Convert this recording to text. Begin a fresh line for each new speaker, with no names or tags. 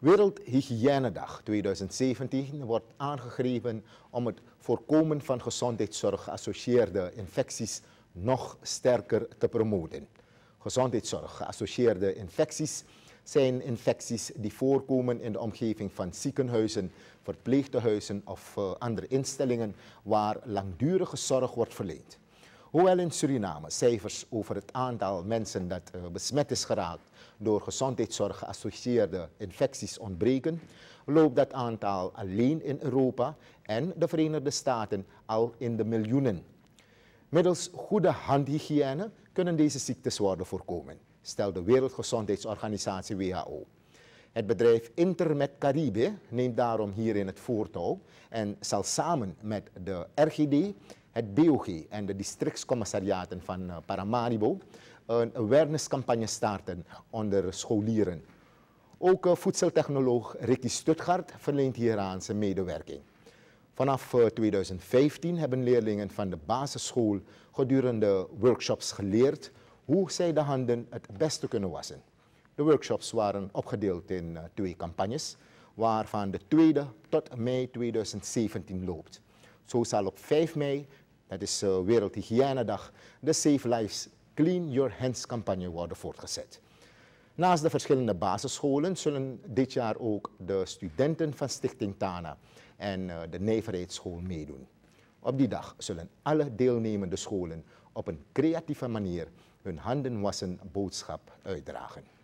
Wereldhygiënedag 2017 wordt aangegrepen om het voorkomen van gezondheidszorg geassocieerde infecties nog sterker te promoten. Gezondheidszorg geassocieerde infecties zijn infecties die voorkomen in de omgeving van ziekenhuizen, verpleegtehuizen of eh, andere instellingen waar langdurige zorg wordt verleend. Hoewel in Suriname cijfers over het aantal mensen dat eh, besmet is geraakt door gezondheidszorg geassocieerde infecties ontbreken, loopt dat aantal alleen in Europa en de Verenigde Staten al in de miljoenen. Middels goede handhygiëne kunnen deze ziektes worden voorkomen, stelt de Wereldgezondheidsorganisatie WHO. Het bedrijf Intermed Caribe neemt daarom hierin het voortouw en zal samen met de RGD het BOG en de districtscommissariaten van eh, Paramaribo een awarenesscampagne starten onder scholieren. Ook eh, voedseltechnoloog Ricky Stuttgart verleent hieraan zijn medewerking. Vanaf 2015 eh, hebben leerlingen van de basisschool gedurende workshops geleerd hoe zij de handen het beste kunnen wassen. De workshops waren opgedeeld in twee campagnes, waarvan de tweede tot mei 2017 loopt. Zo zal op 5 mei dat is uh, Wereldhygiënedag. De Save Lives Clean Your Hands campagne wordt voortgezet. Naast de verschillende basisscholen zullen dit jaar ook de studenten van Stichting Tana en eh, de Nijverheidsschool meedoen. Op die dag zullen alle deelnemende scholen op een creatieve manier hun handen wassen boodschap uitdragen.